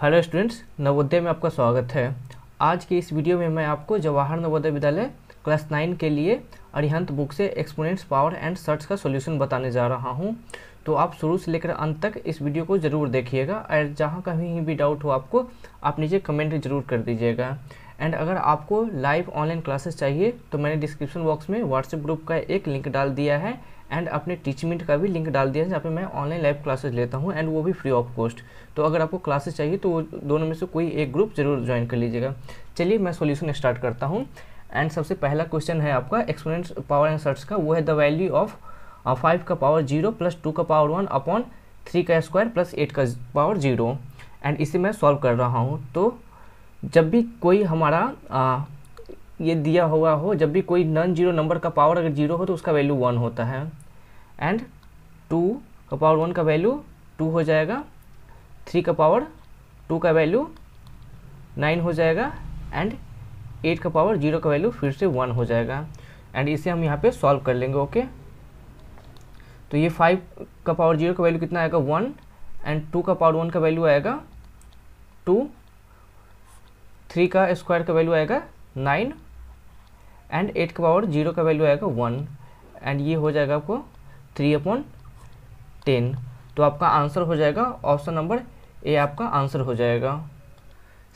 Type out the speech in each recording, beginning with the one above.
Hello students Navodaya में आपका स्वागत है आज के इस वीडियो में मैं आपको जवाहर नवोदय विद्यालय क्लास नाइन के लिए अरिहंत बुक से एक्सपोनेंट्स पावर एंड सर्च का सॉल्यूशन बताने जा रहा हूं तो आप शुरू से लेकर अंत तक इस वीडियो को ज़रूर देखिएगा और जहां कहीं भी डाउट हो आपको आप नीचे कमेंट जरूर कर दीजिएगा एंड अगर आपको लाइव ऑनलाइन क्लासेस चाहिए तो मैंने डिस्क्रिप्शन बॉक्स में व्हाट्सएप ग्रुप का एक लिंक डाल दिया है एंड अपने टीचमेंट का भी लिंक डाल दिया जहाँ पे मैं ऑनलाइन लाइव क्लासेस लेता हूँ एंड वो भी फ्री ऑफ कॉस्ट तो अगर आपको क्लासेस चाहिए तो दोनों में से कोई एक ग्रुप जरूर ज्वाइन कर लीजिएगा चलिए मैं सोल्यूशन स्टार्ट करता हूँ एंड सबसे पहला क्वेश्चन है आपका एक्सपोनेंट पावर एंड सर्च का वो है द वैल्यू ऑफ फाइव का पावर जीरो प्लस टू का पावर वन अपॉन थ्री का स्क्वायर प्लस एट का पावर जीरो एंड इसे मैं सॉल्व कर रहा हूँ तो जब भी कोई हमारा uh, ये दिया हुआ हो जब भी कोई नॉन जीरो नंबर का पावर अगर जीरो हो तो उसका वैल्यू वन होता है एंड टू का पावर वन का वैल्यू टू हो जाएगा थ्री का पावर टू का वैल्यू नाइन हो जाएगा एंड एट का पावर जीरो का वैल्यू फिर से वन हो जाएगा एंड इसे हम यहाँ पे सॉल्व कर लेंगे ओके तो ये फाइव का पावर जीरो का वैल्यू कितना आएगा वन एंड टू का पावर वन का वैल्यू आएगा टू थ्री का स्क्वायर का वैल्यू आएगा नाइन एंड एट के पावर जीरो का वैल्यू आएगा वन एंड ये हो जाएगा आपको थ्री अपॉन टेन तो आपका आंसर हो जाएगा ऑप्शन नंबर ए आपका आंसर हो जाएगा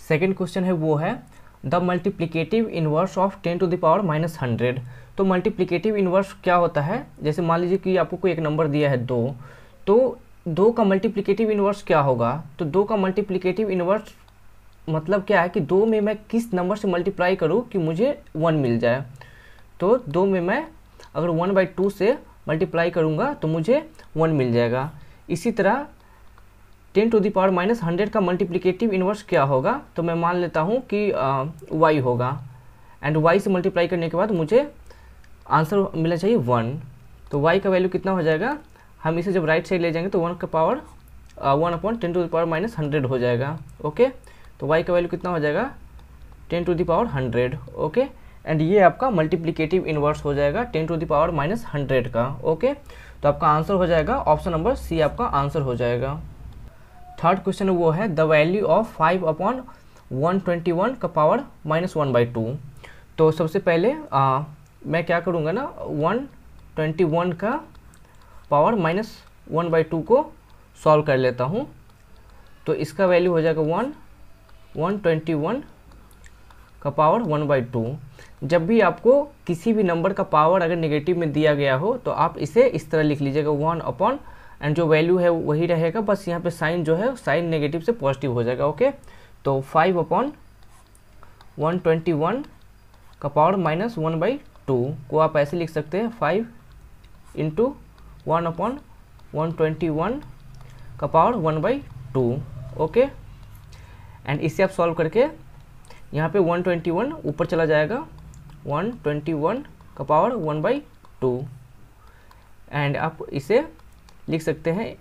सेकेंड क्वेश्चन है वो है the multiplicative inverse of ten to the power minus hundred तो मल्टीप्लीकेटिव इन्वर्स क्या होता है जैसे मान लीजिए कि आपको कोई एक नंबर दिया है दो तो दो का मल्टीप्लीकेटिव इन्वर्स क्या होगा तो दो का मल्टीप्लीकेटिव इन्वर्स मतलब क्या है कि दो में मैं किस नंबर से मल्टीप्लाई करूँ कि मुझे वन मिल जाए तो दो में मैं अगर वन बाई टू से मल्टीप्लाई करूँगा तो मुझे वन मिल जाएगा इसी तरह ten to the power minus hundred का मल्टीप्लिकेटिव इन्वर्स क्या होगा तो मैं मान लेता हूँ कि वाई होगा एंड वाई से मल्टीप्लाई करने के बाद मुझे आंसर मिलना चाहिए वन तो वाई का वैल्यू कितना हो जाएगा हम इसे जब राइट साइड ले जाएंगे तो वन का power one upon ten to the power minus hundred हो जाएगा ओके तो वाई का वैल्यू कितना हो जाएगा ten to power hundred okay and ये आपका मल्टीप्लीकेटिव इन्वर्स हो जाएगा ten to power minus hundred का ओके तो आपका आंसर हो जाएगा ऑप्शन नंबर सी आपका आंसर हो जाएगा थर्ड क्वेश्चन वो है the value of five upon one twenty one का power minus one by two तो सबसे पहले आ, मैं क्या करूँगा ना वन ट्वेंटी वन का power minus one by two को सॉल्व कर लेता हूँ तो इसका वैल्यू हो जाएगा वन वन ट्वेंटी वन का पावर वन बाई टू जब भी आपको किसी भी नंबर का पावर अगर नेगेटिव में दिया गया हो तो आप इसे इस तरह लिख लीजिएगा वन अपॉन एंड जो वैल्यू है वही रहेगा बस यहाँ पे साइन जो है साइन नेगेटिव से पॉजिटिव हो जाएगा ओके तो five upon one twenty one का power minus one by two को आप ऐसे लिख सकते हैं five into one upon one twenty one का power one by two okay and इसे आप सॉल्व करके यहाँ पे 121 ऊपर चला जाएगा 121 का पावर 1 बाई टू एंड आप इसे लिख सकते हैं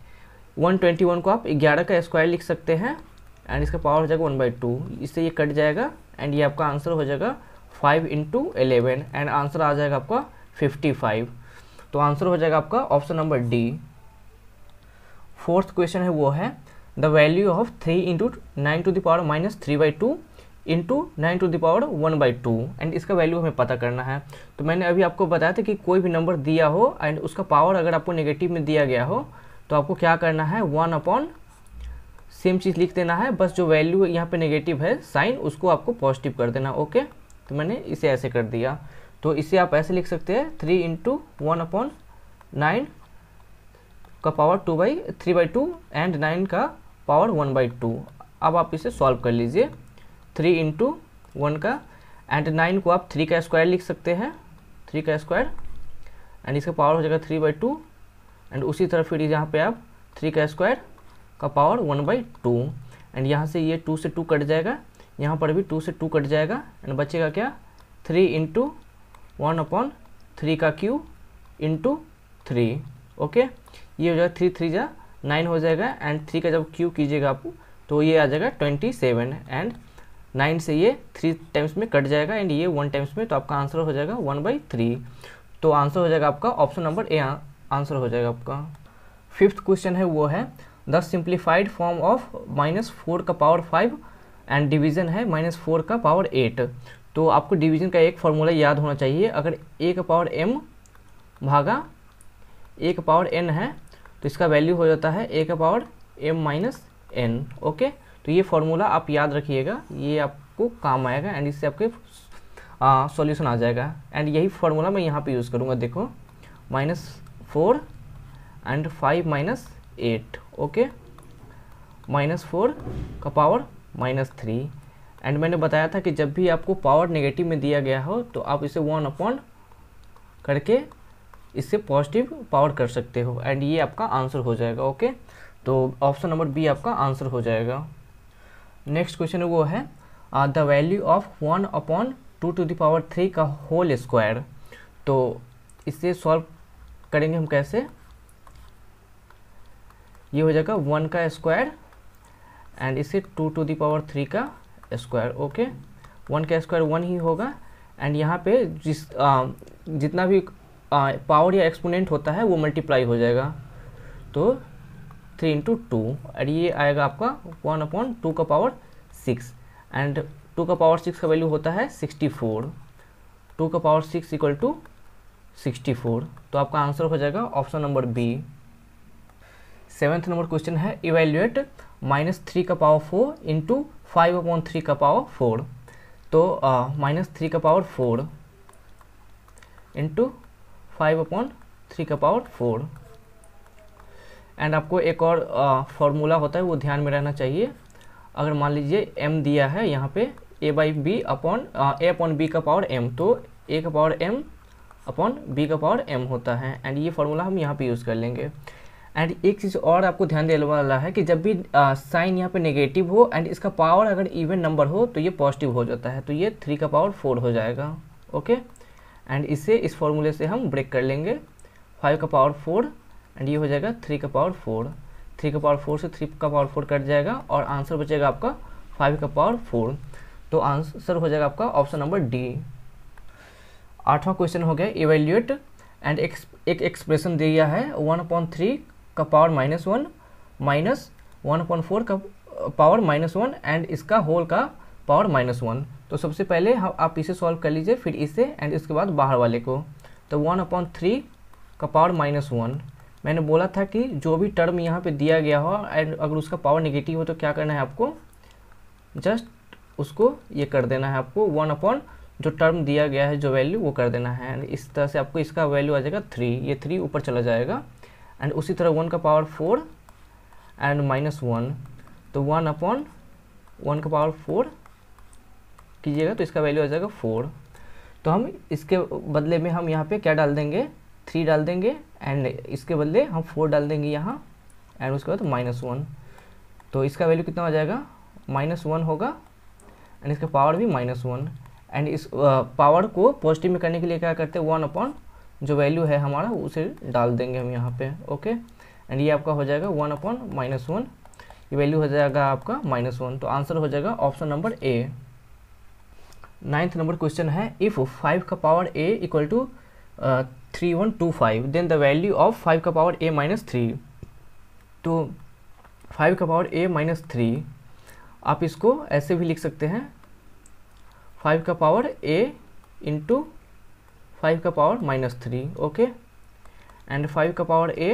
121 को आप 11 का स्क्वायर लिख सकते हैं एंड इसका पावर हो जाएगा वन बाई टू इससे ये कट जाएगा एंड ये आपका आंसर हो जाएगा five into eleven and answer आ जाएगा आपका फिफ्टी फाइव तो आंसर हो जाएगा आपका option number D fourth question है वो है the value of 3 into 9 to the power minus three by two into nine to the power one by two and इसका वैल्यू हमें पता करना है तो मैंने अभी आपको बताया था कि कोई भी नंबर दिया हो एंड उसका पावर अगर आपको नेगेटिव में दिया गया हो तो आपको क्या करना है वन अपॉन सेम चीज़ लिख देना है बस जो वैल्यू यहाँ पे नेगेटिव है साइन उसको आपको पॉजिटिव कर देना ओके तो मैंने इसे ऐसे कर दिया तो इसे आप ऐसे लिख सकते हैं three into one upon nine का power two by three by two and nine का पावर वन बाई टू अब आप इसे सॉल्व कर लीजिए थ्री इंटू वन का एंड नाइन को आप थ्री का स्क्वायर लिख सकते हैं थ्री का स्क्वायर एंड इसका पावर हो जाएगा थ्री बाई टू एंड उसी तरह फिर यहाँ पे आप थ्री का स्क्वायर का power one by two and यहाँ से ये टू से टू कट जाएगा यहाँ पर भी टू से टू कट जाएगा एंड बचेगा क्या three into one upon three का क्यू इंटू थ्री ओके ये हो जाएगा थ्री थ्री जा नाइन हो जाएगा एंड थ्री का जब क्यू कीजिएगा आप तो ये आ जाएगा ट्वेंटी सेवन एंड नाइन से ये थ्री टाइम्स में कट जाएगा एंड ये वन टाइम्स में तो आपका आंसर हो जाएगा वन बाई थ्री तो आंसर हो जाएगा आपका ऑप्शन नंबर ए आंसर हो जाएगा आपका फिफ्थ क्वेश्चन है वो है the simplified form of minus four का पावर फाइव एंड डिवीजन है माइनस फोर का पावर एट तो आपको डिवीजन का एक फार्मूला याद होना चाहिए अगर ए का पावर एम भागा ए का पावर एन है तो इसका वैल्यू हो जाता है ए का power M minus N okay तो ये फॉर्मूला आप याद रखिएगा ये आपको काम आएगा एंड इससे आपके सॉल्यूशन आ जाएगा एंड यही फार्मूला मैं यहाँ पे यूज़ करूँगा देखो minus four and five minus eight okay minus four का पावर माइनस थ्री एंड मैंने बताया था कि जब भी आपको पावर नेगेटिव में दिया गया हो तो आप इसे वन अपॉन करके इससे पॉजिटिव पावर कर सकते हो एंड ये आपका आंसर हो जाएगा ओके तो ऑप्शन नंबर बी आपका आंसर हो जाएगा नेक्स्ट क्वेश्चन वो है the value of one upon two to the power three का होल स्क्वायर तो इसे सॉल्व करेंगे हम कैसे ये हो जाएगा वन का स्क्वायर एंड इसे टू टू दावर थ्री का स्क्वायर ओके वन का स्क्वायर वन ही होगा एंड यहाँ पे जिस आ, uh, जितना भी पावर या एक्सपोनेंट होता है वो मल्टीप्लाई हो जाएगा तो थ्री इंटू टू और ये आएगा आपका वन अपॉन टू का पावर सिक्स एंड टू का पावर सिक्स का वैल्यू होता है सिक्सटी फोर टू का power six equal to sixty four तो आपका आंसर हो जाएगा option number B seventh number question है इवेल्युएट माइनस थ्री का power four into five upon three का पावर फोर तो माइनस थ्री का power four into five upon three का पावर फोर एंड आपको एक और फॉर्मूला होता है वो ध्यान में रहना चाहिए अगर मान लीजिए एम दिया है यहाँ पे A by B upon A upon B का पावर एम तो ए का पावर एम अपॉन बी का पावर एम होता है एंड ये फार्मूला हम यहाँ पे यूज़ कर लेंगे एंड एक चीज़ और आपको ध्यान देने वाला है कि जब भी साइन यहाँ पे नेगेटिव हो एंड इसका पावर अगर इवन नंबर हो तो ये पॉजिटिव हो जाता है तो ये थ्री का पावर फोर हो जाएगा ओके okay? एंड इसे इस फॉर्मूले से हम ब्रेक कर लेंगे फाइव का पावर फोर एंड ये हो जाएगा थ्री का पावर फोर थ्री का पावर फोर से थ्री का पावर फोर कट जाएगा और आंसर बचेगा आपका फाइव का पावर फोर तो आंसर हो जाएगा आपका ऑप्शन नंबर डी आठवां क्वेश्चन हो गया इवेल्यूएट एंड एक, एक्सप्रेशन एक्सप्रेशन दिया है वन पॉइंट थ्री का power minus one minus one point four का पावर माइनस वन एंड इसका होल का पावर माइनस वन तो सबसे पहले हाँ, आप इसे सॉल्व कर लीजिए फिर इसे एंड इसके बाद बाहर वाले को तो वन अपॉन थ्री का पावर माइनस वन मैंने बोला था कि जो भी टर्म यहाँ पे दिया गया हो एंड अगर उसका पावर निगेटिव हो तो क्या करना है आपको जस्ट उसको ये कर देना है आपको वन अपॉन जो टर्म दिया गया है जो वैल्यू वो कर देना है एंड इस तरह से आपको इसका वैल्यू आ जाएगा थ्री ये थ्री ऊपर चला जाएगा एंड उसी तरह वन का power four and minus one तो वन अपॉन वन का पावर फोर कीजिएगा तो इसका वैल्यू आ जाएगा फोर तो हम इसके बदले में हम यहाँ पे क्या डाल देंगे थ्री डाल देंगे एंड इसके बदले हम फोर डाल देंगे यहाँ एंड उसके बाद माइनस वन तो इसका वैल्यू कितना हो जाएगा माइनस वन होगा एंड इसका पावर भी माइनस वन एंड इस पावर को पॉजिटिव में करने के लिए क्या करते हैं वन अपॉन जो वैल्यू है हमारा उसे डाल देंगे हम यहाँ पे ओके एंड ये आपका हो जाएगा वन अपॉन माइनस वन ये वैल्यू हो जाएगा आपका माइनस वन तो आंसर हो जाएगा option number A ninth number question है इफ़ फाइव का power A equal to three one two five then the value of five का पावर ए माइनस थ्री तो फाइव का पावर ए माइनस थ्री आप इसको ऐसे भी लिख सकते हैं फाइव का पावर ए इंटू फाइव का power minus three okay and five का पावर ए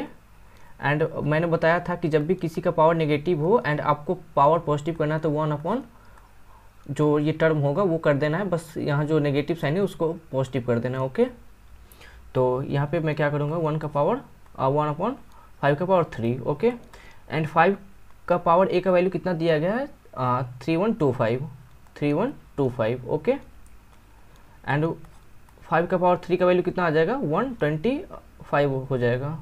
एंड मैंने बताया था कि जब भी किसी का पावर नेगेटिव हो एंड आपको पावर पॉजिटिव करना है तो वन अपॉन जो ये टर्म होगा वो कर देना है बस यहाँ जो नेगेटिव साइन है उसको पॉजिटिव कर देना है ओके तो यहाँ पे मैं क्या करूँगा वन का पावर वन अपॉन फाइव का power three okay and five का पावर ए का वैल्यू कितना दिया गया है three one two five three one two five okay and five का पावर थ्री का वैल्यू कितना आ जाएगा वन ट्वेंटी फाइव हो जाएगा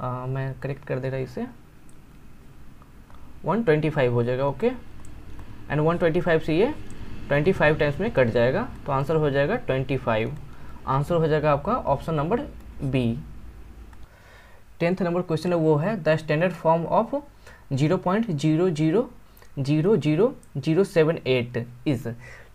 आ, uh, मैं करेक्ट कर दे रहा इसे वन ट्वेंटी फाइव हो जाएगा ओके okay? एंड फाइव से ये 25 टाइम्स में कट जाएगा तो आंसर हो जाएगा 25 आंसर हो जाएगा आपका option number B tenth number question है वो है the standard form of zero point zero zero zero zero zero seven eight is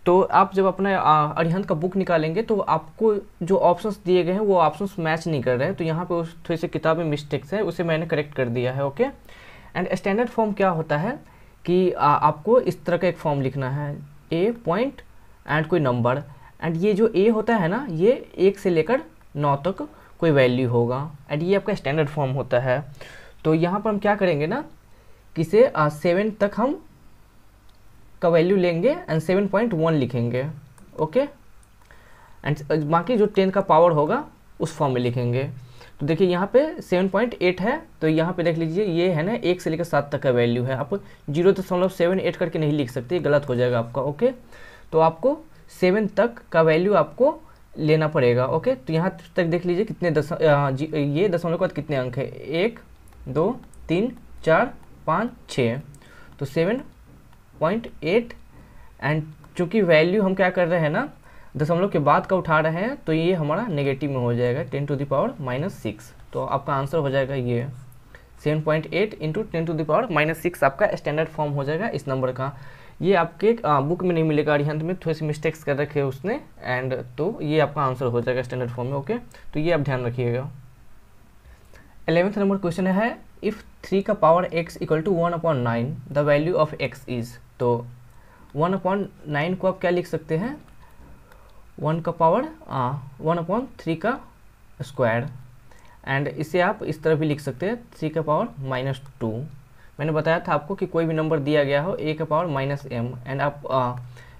तो आप जब अपना अरिहंत का बुक निकालेंगे तो आपको जो ऑप्शंस दिए गए हैं वो ऑप्शंस मैच नहीं कर रहे हैं तो यहाँ पे उस थोड़ी तो सी किताब में मिस्टेक्स है उसे मैंने करेक्ट कर दिया है ओके एंड स्टैंडर्ड फॉर्म क्या होता है कि आ, आपको इस तरह का एक फॉर्म लिखना है ए पॉइंट एंड कोई नंबर एंड ये जो ए होता है ना ये एक से लेकर नौ तक कोई वैल्यू होगा एंड ये आपका स्टैंडर्ड फॉर्म होता है तो यहाँ पर हम क्या करेंगे ना कि से सेवन तक हम का वैल्यू लेंगे एंड सेवन पॉइंट वन लिखेंगे ओके एंड बाकी जो टेन का पावर होगा उस फॉर्म में लिखेंगे तो देखिए यहाँ पे 7.8 है तो यहाँ पे देख लीजिए ये है ना एक से लेकर सात तक का वैल्यू है आप जीरो दशमलव सेवन एट करके नहीं लिख सकते गलत हो जाएगा आपका ओके तो आपको सेवन तक का वैल्यू आपको लेना पड़ेगा ओके तो यहाँ तक देख लीजिए कितने दस ये दशमलव के बाद कितने अंक है एक दो तीन चार पाँच छः तो सेवन पॉइंट एट एंड चूँकि वैल्यू हम क्या कर रहे हैं ना दशमलव के बाद का उठा रहे हैं तो ये हमारा नेगेटिव में हो जाएगा ten to the power minus six तो आपका आंसर हो जाएगा ये seven point eight into ten to the power minus six आपका स्टैंडर्ड फॉर्म हो जाएगा इस नंबर का ये आपके आ, बुक में नहीं मिलेगा अरिहंत में थोड़े से मिस्टेक्स कर रखे उसने एंड तो ये आपका आंसर हो जाएगा स्टैंडर्ड फॉर्म में ओके तो ये आप ध्यान रखिएगा एलेवेंथ नंबर क्वेश्चन है इफ़ थ्री का power X equal to one upon nine the value of X is तो वन अपॉन नाइन को आप क्या लिख सकते हैं वन का पावर वन अपॉन थ्री का स्क्वायर एंड इसे आप इस तरह भी लिख सकते हैं थ्री का पावर माइनस टू मैंने बताया था आपको कि कोई भी नंबर दिया गया हो ए का पावर माइनस एम एंड आप आ,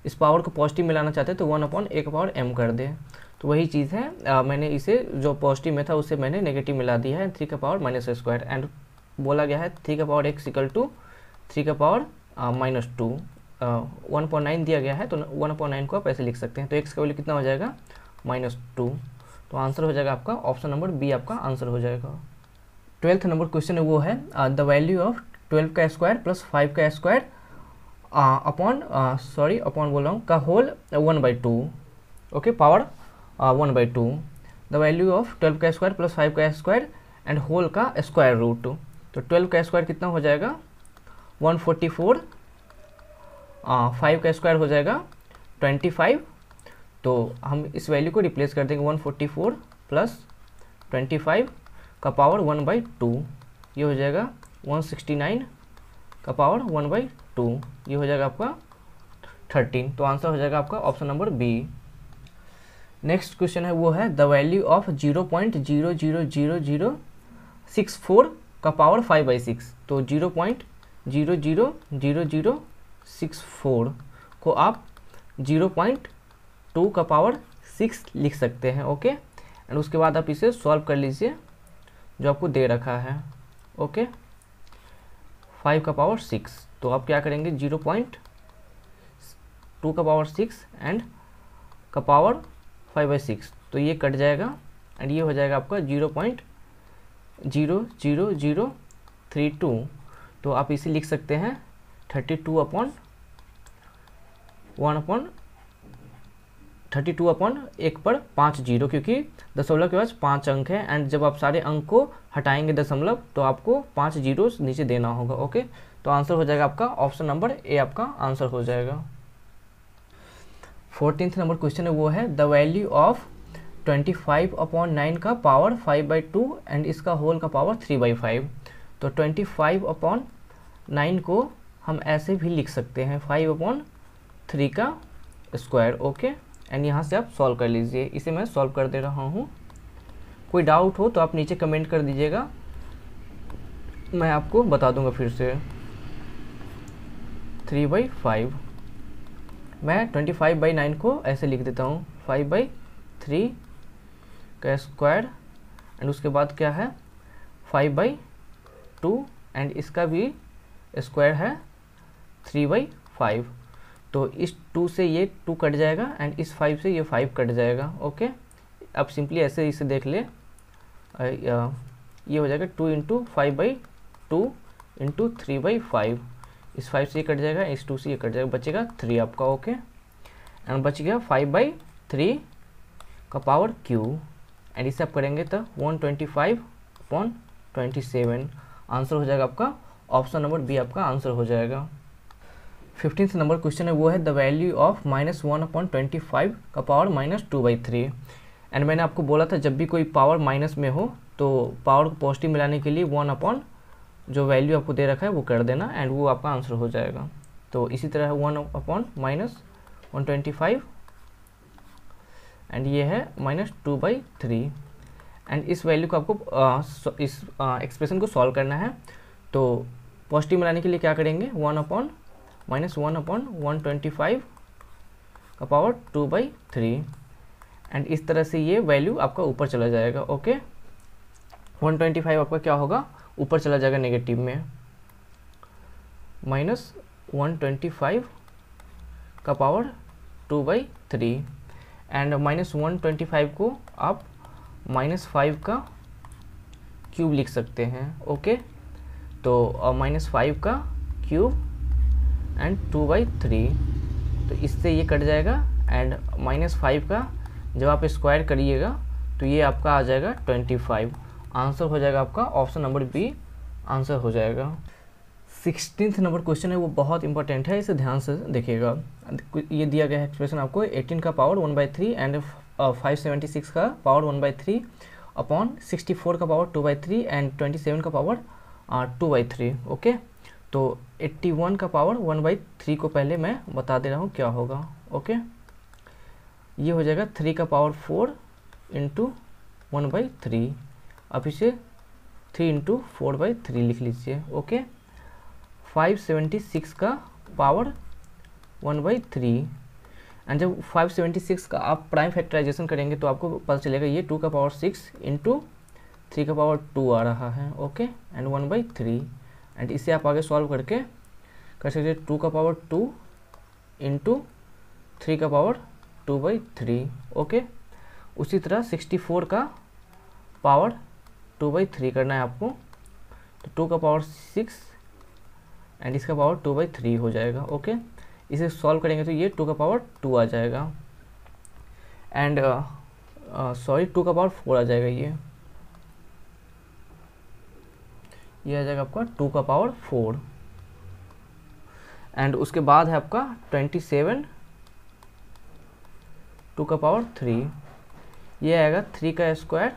इस पावर को पॉजिटिव में लाना चाहते हैं तो वन अपॉन ए का पावर एम कर दें तो वही चीज़ है आ, मैंने इसे जो पॉजिटिव में था उसे मैंने नेगेटिव में दिया है थ्री का पावर माइनस स्क्वायर एंड बोला गया है थ्री का power X equal to three का power minus two one point nine दिया गया है तो वन पॉइंट नाइन को आप ऐसे लिख सकते हैं तो एक्स का वैल्यू कितना हो जाएगा माइनस टू तो आंसर हो जाएगा आपका ऑप्शन नंबर बी आपका आंसर हो जाएगा ट्वेल्थ नंबर क्वेश्चन है वो है द वैल्यू ऑफ ट्वेल्व का स्क्वायर प्लस फाइव का स्क्वायर अपॉन सॉरी अपॉन बोल रहा हूँ का whole one by two okay power one by two the value of twelve का स्क्वायर प्लस फाइव का स्क्वायर एंड होल का स्क्वायर रूट तो ट्वेल्व का स्क्वायर कितना हो जाएगा वन फोर्टी फोर फाइव का स्क्वायर हो जाएगा ट्वेंटी फाइव तो हम इस वैल्यू को रिप्लेस कर देंगे one forty four plus twenty five का पावर वन बाई टू ये हो जाएगा वन सिक्सटी नाइन का पावर वन बाई टू ये हो जाएगा आपका थर्टीन तो आंसर हो जाएगा आपका option number B next question है वो है the value of zero point zero zero zero zero six four का पावर फाइव बाई सिक्स तो zero point zero zero zero zero six four को आप जीरो पॉइंट टू का power six लिख सकते हैं ओके एंड उसके बाद आप इसे सॉल्व कर लीजिए जो आपको दे रखा है ओके फाइव का पावर सिक्स तो आप क्या करेंगे जीरो पॉइंट टू का पावर सिक्स एंड का पावर फाइव बाई सिक्स तो ये कट जाएगा एंड ये हो जाएगा आपका zero point zero zero zero three two तो आप इसे लिख सकते हैं thirty two upon one upon thirty two upon एक पर पाँच जीरो क्योंकि दशमलव के पास पाँच अंक है एंड जब आप सारे अंक को हटाएंगे दशमलव तो आपको पाँच जीरो नीचे देना होगा ओके तो आंसर हो जाएगा आपका ऑप्शन नंबर ए आपका आंसर हो जाएगा फोर्टीन नंबर क्वेश्चन है वो है the value of twenty five upon nine का power five by two and इसका होल का पावर थ्री बाई फाइव तो ट्वेंटी फाइव अपॉन नाइन को हम ऐसे भी लिख सकते हैं फाइव अपॉन थ्री का स्क्वायर ओके एंड यहाँ से आप सॉल्व कर लीजिए इसे मैं सॉल्व कर दे रहा हूँ कोई डाउट हो तो आप नीचे कमेंट कर दीजिएगा मैं आपको बता दूंगा फिर से थ्री बाई फाइव मैं ट्वेंटी फाइव बाई नाइन को ऐसे लिख देता हूँ फाइव बाई थ्री का स्क्वायर एंड उसके बाद क्या है फाइव बाई टू एंड इसका भी स्क्वायर है थ्री बाई फाइव तो इस टू से ये टू कट जाएगा एंड इस फाइव से ये फाइव कट जाएगा ओके अब सिंपली ऐसे इसे देख ले ये हो जाएगा two into five by two into three by five इस फाइव से ये कट जाएगा इस टू से ये कट जाएगा बचेगा थ्री आपका ओके एंड बच गया फाइव बाई थ्री का पावर क्यू एंड इसे आप करेंगे तो one twenty five upon twenty seven answer हो जाएगा आपका ऑप्शन नंबर बी आपका आंसर हो जाएगा फिफ्टींथ नंबर क्वेश्चन है वो है the value of minus one अपॉइंट ट्वेंटी फाइव का power minus two by three and मैंने आपको बोला था जब भी कोई पावर माइनस में हो तो पावर को पॉजिटिव मिलाने के लिए वन अपॉन जो वैल्यू आपको दे रखा है वो कर देना एंड वो आपका आंसर हो जाएगा तो इसी तरह one upon minus one twenty five and ये है minus two by three and इस वैल्यू को आपको आ, इस एक्सप्रेशन को सॉल्व करना है तो पॉजिटिव मिलाने के लिए क्या करेंगे one upon minus one upon one twenty five का power two by three and इस तरह से ये वैल्यू आपका ऊपर चला जाएगा ओके वन ट्वेंटी फाइव आपका क्या होगा ऊपर चला जाएगा नेगेटिव में माइनस वन ट्वेंटी फाइव का power two by three and minus one twenty five को आप माइनस फाइव का क्यूब लिख सकते हैं ओके तो माइनस uh, फाइव का cube and two by three तो इससे ये कट जाएगा एंड माइनस फाइव का जब आप स्क्वायर करिएगा तो ये आपका आ जाएगा ट्वेंटी फाइव आंसर हो जाएगा आपका ऑप्शन नंबर बी आंसर हो जाएगा सिक्सटीन नंबर क्वेश्चन है वो बहुत इंपॉर्टेंट है इसे ध्यान से देखिएगा ये दिया गया है एक्सप्रेशन आपको एटीन का power one by three and five seventy six का power one by three upon sixty four का power two by three and twenty seven का power two by three okay तो 81 का पावर 1 बाई थ्री को पहले मैं बता दे रहा हूँ क्या होगा ओके ये हो जाएगा थ्री का power four into one by three अब इसे three into four by three लिख लीजिए ओके फाइव सेवेंटी सिक्स का power one by three and जब फाइव सेवेंटी सिक्स का आप प्राइम फैक्टराइजेशन करेंगे तो आपको पता चलेगा ये टू का पावर सिक्स इंटू थ्री का पावर टू आ रहा है okay and one by three and इसे आप आगे सॉल्व करके कर सकते टू का पावर टू इंटू थ्री का power two by three okay उसी तरह सिक्सटी फोर का पावर टू बाई थ्री करना है आपको तो टू का पावर सिक्स एंड इसका पावर टू बाई थ्री हो जाएगा ओके इसे सॉल्व करेंगे तो ये टू का पावर टू आ जाएगा एंड सॉरी टू का पावर फोर आ जाएगा ये ये आ जाएगा आपका टू का पावर फोर एंड उसके बाद है आपका ट्वेंटी सेवन टू का पावर थ्री ये आएगा थ्री का स्क्वायर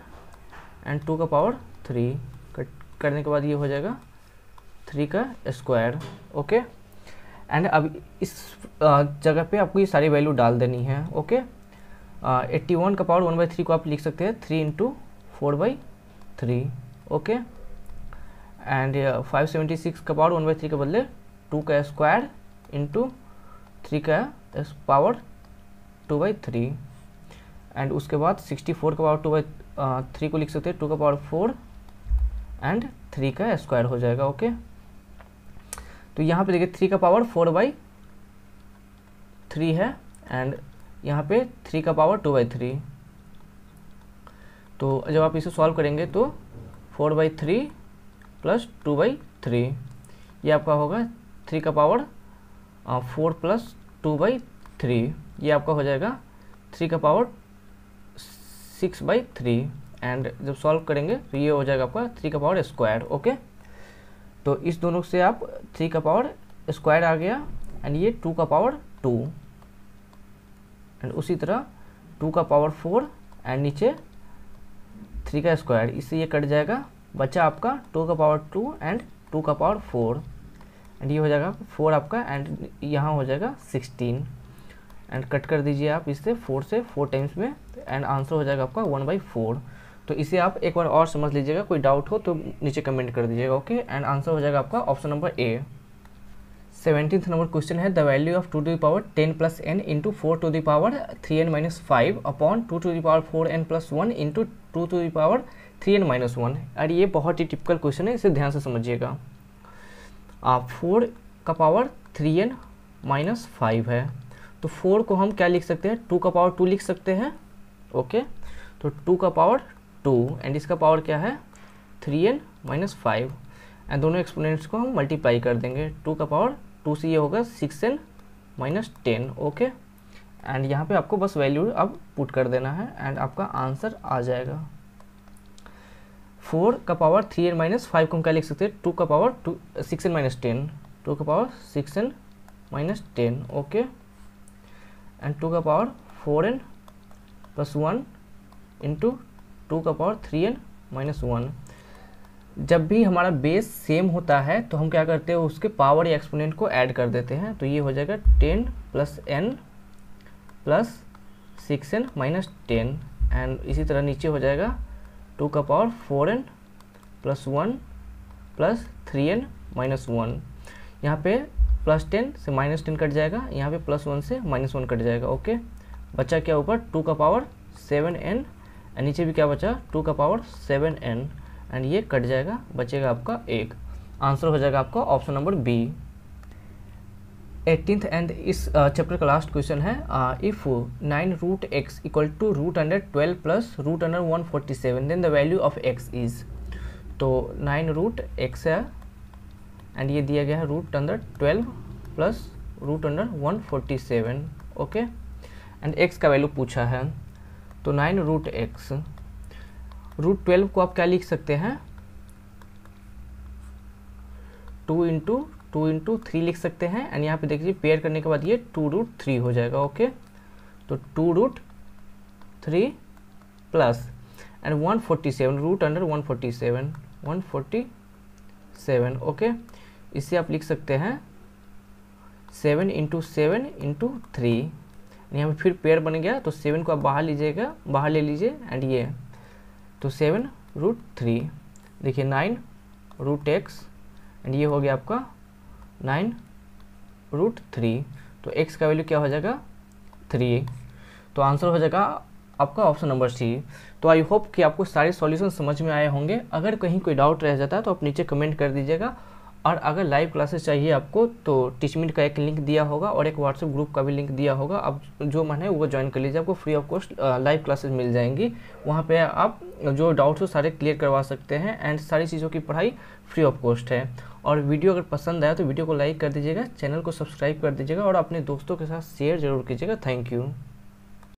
एंड टू का पावर थ्री करने के बाद ये हो जाएगा थ्री का स्क्वायर ओके एंड अब इस जगह पे आपको ये सारी वैल्यू डाल देनी है ओके एट्टी वन का पावर वन बाई थ्री को आप लिख सकते हैं three into four by three okay and five seventy six का पावर वन बाई थ्री के बदले टू का स्क्वायर इंटू थ्री का power two by three and उसके बाद सिक्सटी फोर का पावर टू बाई थ्री को लिख सकते हैं टू का पावर फोर एंड थ्री का स्क्वायर हो जाएगा ओके तो यहाँ पे देखिए थ्री का पावर फोर बाई थ्री है एंड यहाँ पे थ्री का पावर टू बाई थ्री तो जब आप इसे सॉल्व करेंगे तो four by three plus two by three ये आपका होगा थ्री का power four plus two by three ये आपका हो जाएगा थ्री का power six by three and जब सॉल्व करेंगे तो ये हो जाएगा आपका थ्री का पावर स्क्वायर ओके तो इस दोनों से आप थ्री का पावर स्क्वायर आ गया एंड ये टू का पावर टू एंड उसी तरह टू का पावर फोर एंड नीचे थ्री का स्क्वायर इससे ये कट जाएगा बच्चा आपका टू का पावर टू एंड टू का पावर फोर एंड ये हो जाएगा फोर आपका एंड यहाँ हो जाएगा सिक्सटीन एंड कट कर दीजिए आप इससे फोर से फोर टाइम्स में एंड आंसर हो जाएगा आपका वन बाई फोर तो इसे आप एक बार और समझ लीजिएगा कोई डाउट हो तो नीचे कमेंट कर दीजिएगा ओके एंड आंसर हो जाएगा आपका option number A seventieth number question है the value of two to power ten plus n into four to the power three n minus five upon two to the power four n plus one into two to the power three n minus one है और ये बहुत ही typical question है इसे ध्यान से समझिएगा four का power three n minus five है तो फोर को हम क्या लिख सकते हैं टू का पावर टू लिख सकते हैं ओके तो टू का पावर टू एंड इसका पावर क्या है three n minus five and दोनों एक्सपोनेंट्स को हम मल्टीप्लाई कर देंगे टू का पावर टू से ये होगा six n minus ten okay and यहाँ पे आपको बस वैल्यू अब पुट कर देना है एंड आपका आंसर आ जाएगा फोर का power three n minus five को हम क्या लिख सकते हैं टू का power two six n minus ten two का power six n minus ten okay and two का power four n plus one into two का power three n minus one जब भी हमारा बेस सेम होता है तो हम क्या करते हैं उसके पावर या एक्सपोनेंट को ऐड कर देते हैं तो ये हो जाएगा ten plus n plus six n minus ten and इसी तरह नीचे हो जाएगा टू का power four n plus one plus three n minus one यहाँ पे प्लस टेन से माइनस टेन कट जाएगा यहाँ पे प्लस वन से माइनस वन कट जाएगा ओके बचा क्या ऊपर टू का पावर सेवन एन एंड नीचे भी क्या बचा टू का पावर सेवन एन एंड ये कट जाएगा बचेगा आपका एक आंसर हो जाएगा आपका option number B eighteenth and इस चैप्टर का लास्ट क्वेश्चन है if nine root x equal to root under twelve plus root under one forty seven then the value of x is तो नाइन रूट एक्स है and ये दिया गया है root under twelve plus root under one forty seven okay and x का value पूछा है तो nine root x root twelve को आप क्या लिख सकते हैं two into two into three लिख सकते हैं एंड यहाँ पे देखिए पेयर करने के बाद ये टू रूट थ्री हो जाएगा ओके तो two root three plus and one forty seven root under one forty seven one forty seven okay इसे आप लिख सकते हैं seven into seven into three यहाँ पर फिर पेयर बन गया तो सेवन को आप बाहर लीजिएगा बाहर ले लीजिए एंड ये तो सेवन रूट थ्री देखिए नाइन रूट एक्स एंड ये हो गया आपका नाइन रूट थ्री तो एक्स का वैल्यू क्या हो जाएगा थ्री तो आंसर हो जाएगा आपका ऑप्शन नंबर सी तो आई होप कि आपको सारे सॉल्यूशन समझ में आए होंगे अगर कहीं कोई डाउट रह जाता है तो आप नीचे कमेंट कर दीजिएगा और अगर लाइव क्लासेस चाहिए आपको तो टीचमेंट का एक लिंक दिया होगा और एक व्हाट्सएप ग्रुप का भी लिंक दिया होगा आप जो मन है वो ज्वाइन कर लीजिए आपको free of cost live classes मिल जाएंगी वहाँ पे आप जो डाउट्स हो सारे क्लियर करवा सकते हैं एंड सारी चीज़ों की पढ़ाई फ्री ऑफ कॉस्ट है और वीडियो अगर पसंद आया तो वीडियो को लाइक कर दीजिएगा चैनल को सब्सक्राइब कर दीजिएगा और अपने दोस्तों के साथ शेयर जरूर कीजिएगा थैंक यू